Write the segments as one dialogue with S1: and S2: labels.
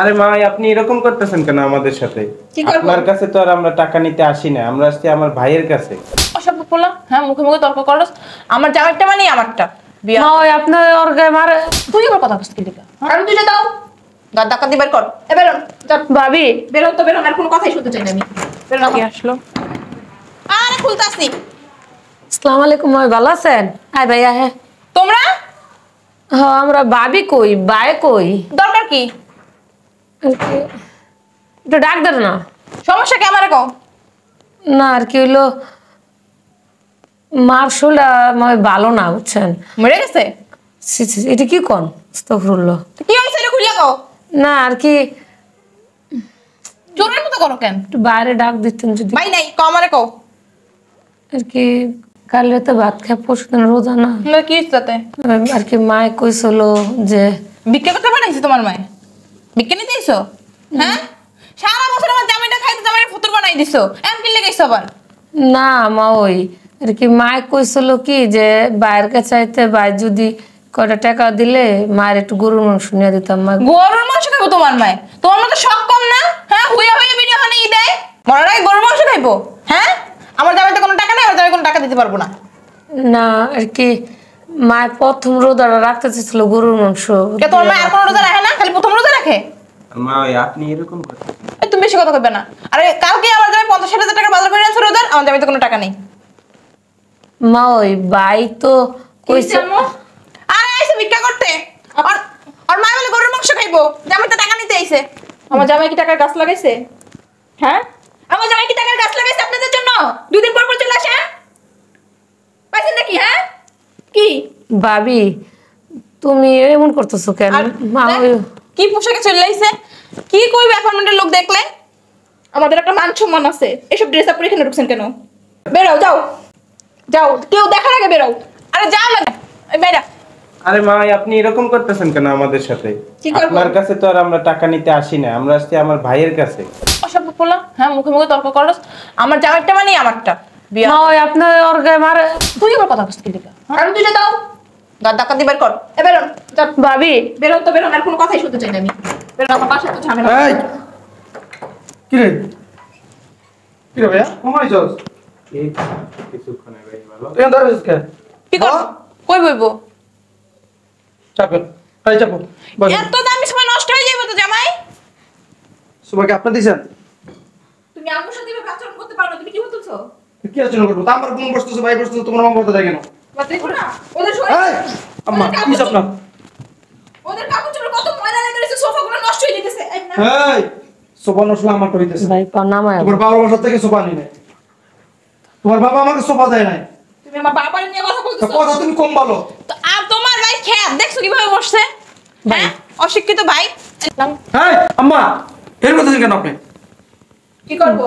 S1: আরে মা আপনি এরকম করতেছেন কেন আমাদের সাথে আপনার কাছে তো আর আমরা টাকা নিতে আসি না আমরা আসছি আমার ভাইয়ের কাছে
S2: অসভ্য হ্যাঁ মুখে মুখে তর্ক আমার মানে আমারটা ওই আপনার মারে তুই কথা বুঝতে দিবা আর তুই দাও দিবার কর এ ভাবি তো আর কোনো কথাই শুনতে চাই আমি কি আসলো আরে
S3: আসসালামু আলাইকুম ভাই ভালো আছেন আয় ভাইয়া হ্যাঁ তোমরা হ্যাঁ আমরা বাবি কই বায়ে কই দরকার কি একটু ডাক দেন না সমস্যা কি আমারে কও না আর কি হইলো মার্শলটা মানে ভালো না বুঝছেন মরে গেছে এটা কি কন স্তফরুল্লাহ কি হইছে এটা খুলে কও না আর কি জোরের মতো করো কেন একটু বাইরে ডাক দিতেন যদি ভাই নাই কমারে কও আর কি কালকে তো ভাত খেয়ে পরশু দিন রোজা না কি তাতে আর কি মায় কইসল যে ভিক্ষা করতে পাঠাইছি তোমার মায় ভিক্ষা নিতে হ্যাঁ সারা
S2: বছর আমার জামাইটা
S3: খাইতে জামাইটা ফুতুর বানাই দিছো এম কি লেগেছ আবার না মা ওই আর কি মায় কি যে বাইরের কাছে চাইতে বাইর যদি কটা টাকা দিলে মায়ের একটু গরুর মাংস নিয়ে দিতাম মা গরুর মাংস খাবো তোমার মায় তোমার মতো সব কম না হ্যাঁ হুইয়া হুইয়া ভিডিও দেয় মরার আগে গরুর মাংস খাইবো হ্যাঁ আমার জামাইতে কোনো টাকা নেই নিতে পারবো না না আর কি মায়ের প্রথম রোজাটা রাখতে চেয়েছিল গরুর মাংস কে তোর মা এখন রোজা রাখে না খালি প্রথম রোজা রাখে
S1: মা ওই আপনি এরকম করতেছেন
S3: তুমি বেশি কথা কইবে না আরে কালকে আবার
S2: জামাই পঞ্চাশ ষাট হাজার টাকা বাজার করে আনছো রোজার আমার জামাই তো কোনো টাকা নেই
S3: মা ওই ভাই তো কইছে
S2: আরে আইছে ভিক্ষা করতে আর আর মা বলে গরুর মাংস খাইবো জামাই তো টাকা নিতে আইছে আমার জামাই কি টাকার গাছ লাগাইছে হ্যাঁ আমার জামাই কি টাকার গাছ লাগাইছে আপনাদের জন্য দুদিন পর পর চলে আসে হ্যাঁ পাইছেন নাকি হ্যাঁ
S3: কি ভাবি তুমি এমন করতেছো কেন আর কি পোশাকে চলে আইছে কি কইবে অ্যাপার্টমেন্টের লোক দেখলে আমাদের একটা মান সম্মান
S2: আছে এসব ড্রেস আপ এখানে ঢুকছেন কেন বেরাও যাও যাও কেউ দেখার আগে বেরাও আরে যাও না বেরা
S1: আরে মা আপনি এরকম করতেছেন কেন আমাদের সাথে আপনার কাছে তো আর আমরা টাকা নিতে আসি না আমরা আসছি আমার ভাইয়ের কাছে
S2: অসভ্য পোলা হ্যাঁ মুখে মুখে তর্ক করো আমার জামাইটা মানে আমারটা নয় আপনার ওর তুই কথা হ্যাঁ? তুই দাও দিবার কর এ ভাবি তো আর কথাই শুনতে চাই না আমি বেরোন আমার বাসা তো ঝামেলা এই
S1: কি রে কি রে ভাইয়া যাস এই ভালো এই কি কই বইবো চাপো এত
S2: সময় নষ্ট হয়ে যাবে তো জামাই
S1: সুমাকে আপনি দিছেন
S2: তুমি আমার সাথে এভাবে আচরণ করতে পারো তুমি কি বলছো
S1: কি আলোচনা করবো আমার বোন বসতেছে ভাই বসতেছে তোমার আমার কথা কেন আম্মা কি আপনার
S2: ওদের কাপড় কত ময়লা লেগে রয়েছে সোফাগুলো নষ্ট হয়ে যেতেছে এই
S1: সোফা নষ্ট আমার তো ভাই কোন নাম আয় তোমার বাবার বাসা থেকে সোফা নিয়ে তোমার বাবা আমাকে সোফা দেয় নাই
S2: তুমি আমার বাবার নিয়ে কথা বলছো কথা তুমি কম বলো তো আর তোমার ভাই খেয়াল দেখছো কিভাবে বসছে ভাই হ্যাঁ? অশিক্ষিত
S3: ভাই
S1: হ্যাঁ আম্মা এর কথা কেন আপনি
S3: কি করবো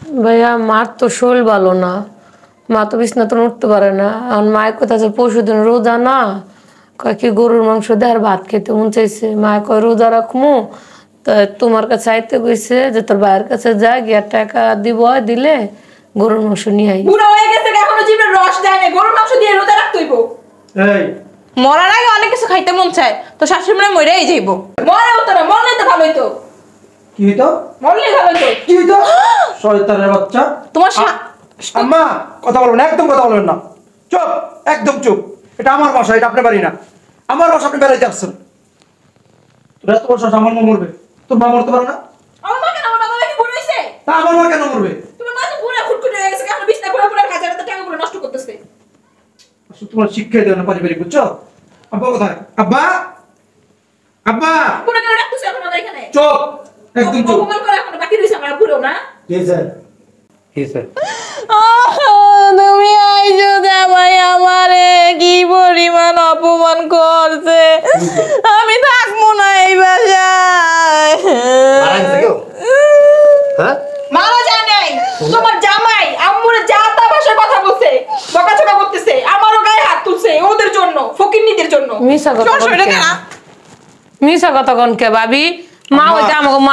S3: ভাইয়া মার তো শরীর ভালো না মা তো বিছনাতন উঠতে পারে না এখন মায়ের কথা আছে পরশু দিন রোজা না কয় কি গরুর মাংস দেয় আর ভাত খেতে মন চাইছে মায় কয় রোজা রাখমু তা তোমার কাছে আইতে গেছে যে তোর ভাইয়ের কাছে যা গিয়া টাকা দিব দিলে গরুর মাংস নিয়ে আই বুড়া হয়ে গেছে এখনো জিভে রস দেয় না গরুর মাংস দিয়ে রোজা রাখতে হইব এই
S2: মরার আগে অনেক কিছু খাইতে মন চায় তো শাশুড়ি মনে মরে যাইব মরাও তো না মরলে তো ভালোই তো
S1: কি হইতো মরলে গেল তো কি হইতো শয়তানের বাচ্চা তোমার আম্মা কথা বলবেন একদম কথা বলবেন না চুপ একদম চুপ এটা আমার বাসা এটা আপনার বাড়ি না আমার বাসা আপনি বেড়াইতে আসছেন তোরা তো বাসা আমার মা মরবে তোর মা মরতে পারে না কেন মরবে
S2: তোমার মা তো বুড়া খুটখুটে হয়ে গেছে নষ্ট করতেছে
S1: আসলে শিক্ষা দেয় না পারিবারিক বুঝছো আব্বা কোথায় আব্বা আব্বা
S2: কেন রাখতেছ এখন জামাই আমারে কি পরিমাণ অপমান করছে আমি থাকবো না এই বাসায় হ্যাঁ তোমার জামাই আম্মুর যা তা ভাষায় কথা বলছে বকাচকা করতেছে আমারও গায়ে হাত তুলছে ওদের জন্য ফকির নিজের
S3: জন্য মিশা কথা মিশা কথা কনকে ভাবি আমার না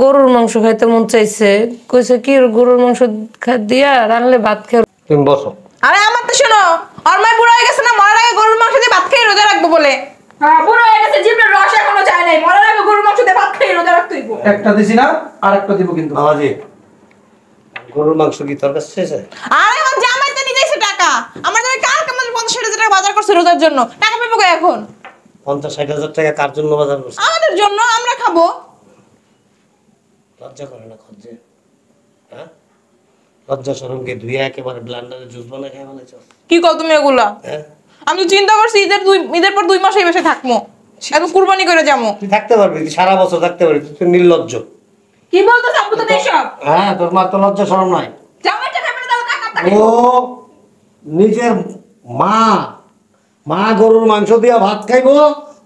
S3: গরুর মাংস খাইতে মন চাইছে কইছে কি গরুর মাংস দিয়া রানলে ভাত খেয়ে বসো আরে আমার তো শোনো
S2: আর মাই বুড়া হয়ে গেছে না
S3: মরার আগে গরুর মাংস দিয়ে ভাত খেয়ে রোজা রাখবো বলে
S2: হ্যাঁ, রস নাই মনে গরুর মাংস রাখতেই
S4: একটা আরেকটা কিন্তু গরুর মাংস কি তোর কাছে
S2: আমার টাকা আমার টাকা বাজার করছে জন্য টাকা এখন
S4: হাজার টাকা জন্য বাজার
S2: আমাদের জন্য আমরা খাবো
S4: লজ্জা করে না খরচে হ্যাঁ লজ্জা শরমকে ধুয়ে একেবারে ব্লান্ডারে জুস বানায় খাই বলেছ
S2: কি কও তুমি এগুলা হ্যাঁ আমি চিন্তা করছি ঈদের দুই ঈদের পর দুই মাস এই বাসায় থাকবো এত কুরবানি করে যাবো
S4: তুই থাকতে পারবি তুই সারা বছর থাকতে পারবি তুই নির্লজ্জ
S2: কি বলতো আপু তো দেশব
S4: হ্যাঁ তোর মা তো লজ্জা শরম নাই
S2: জামাইটা খাবে দাও কাকা তাকে ও
S4: নিজের মা মা গরুর মাংস দিয়া ভাত খাইবো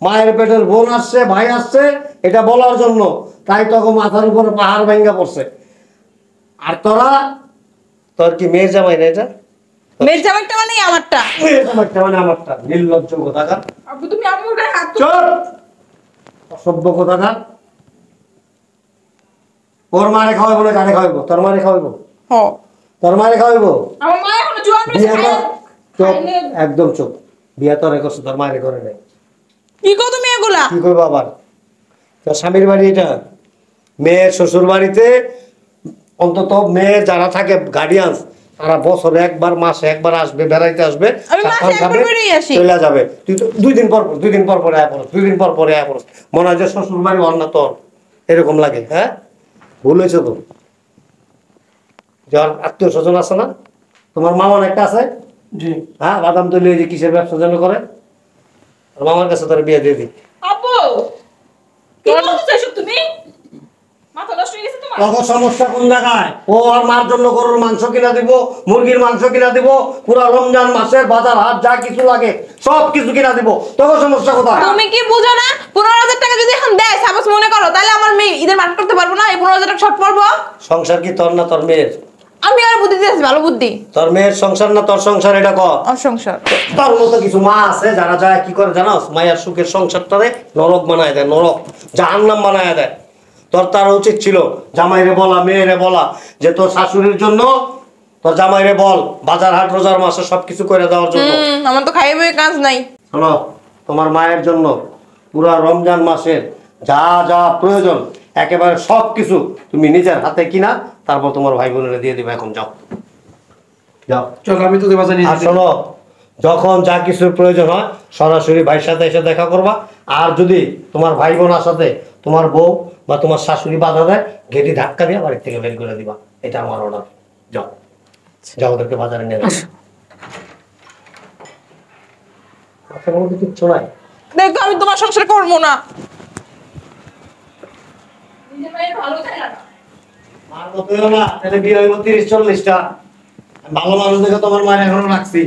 S4: মায়ের পেটের বোন আসছে ভাই আসছে এটা বলার জন্য তাই তখন মাথার উপর পাহাড় ভেঙ্গা পড়ছে আর তোরা তোর কি মেয়ে জামাই না এটা
S2: মানে আমারটা
S4: মেয়ের মানে আমারটা নির্লজ্জ
S2: আপু তুমি আমার গায়ে হাত
S4: অসভ্য কোথাকার ওর মারে খাওয়াবো না খাওয়াবো তোর মারে খাওয়াবো হ্যাঁ তোর মারে খাওয়াবো
S2: আমার মা
S4: জোয়ান একদম চোখ বিয়া তোরে করছ তোর মারে করে নাই
S2: কি কো তুমি এগুলা কি
S4: কই তোর স্বামীর বাড়ি এটা মেয়ের শ্বশুর বাড়িতে অন্তত মেয়ে যারা থাকে গার্ডিয়ান্স সারা বছরে একবার মাসে একবার আসবে বেড়াইতে আসবে চলে যাবে তুই তো দুই দিন পর দুই দিন পর পরে আয় করস দুই দিন পর পরে আয় করস মনে হয় যে শ্বশুর বাড়ি অন্যা তোর এরকম লাগে হ্যাঁ ভুল হয়েছে তো যার আত্মীয় স্বজন আছে না তোমার মামা একটা আছে হ্যাঁ বাদাম তৈরি যে কিসের ব্যবসা যেন করে মামার কাছে তার বিয়ে দিয়ে দিই
S2: আব্বু সমস্যা
S4: কোন জায়গায় ও আর মার জন্য গরুর মাংস কিনা দিব মুরগির মাংস কিনা দিব পুরা রমজান মাসের বাজার হাট যা কিছু লাগে সব কিছু কিনা দিব সমস্যা কোথায় তুমি
S2: কি বুঝো না পনেরো হাজার টাকা যদি এখন দেয় সাপোজ মনে করো তাহলে আমার মেয়ে ঈদের করতে পারবো না এই পনেরো হাজার টাকা পড়বো
S4: সংসার কি না তোর মেয়ের
S2: আমি আর বুদ্ধি দিয়েছি ভালো বুদ্ধি
S4: তোর মেয়ের সংসার না তোর সংসার এটা কর সংসার তোর মতো কিছু মা আছে যারা যায় কি করে জানাস মায়ের সুখের সংসারটা নরক বানায় দেয় নরক জাহান্নাম বানায় দেয় তোর তার উচিত ছিল জামাইরে বলা মেয়েরে বলা যে তোর শাশুড়ির জন্য তোর জামাইরে বল বাজার হাট রোজার মাসে সবকিছু করে দেওয়ার জন্য
S2: আমার তো খাইয়ে কাজ নাই
S4: শোনো তোমার মায়ের জন্য পুরো রমজান মাসের যা যা প্রয়োজন একেবারে সব কিছু তুমি নিজের হাতে কিনা তারপর তোমার ভাই বোনেরা দিয়ে দিবে এখন যাও আর শোনো যখন যা কিছুর প্রয়োজন হয় সরাসরি ভাইয়ের সাথে এসে দেখা করবা আর যদি তোমার ভাই বোনার সাথে তোমার বউ বা তোমার শাশুড়ি বাধা দেয় ঘেটি ধাক্কা দিয়ে বাড়ির থেকে বের করে দিবা এটা আমার অর্ডার যাও যা ওদেরকে বাজারে নিয়ে কিচ্ছু
S2: আমি তোমার সংসার করবো না
S4: ভালো মানুষ দেখে তোমার মায়ের এখনো রাখছি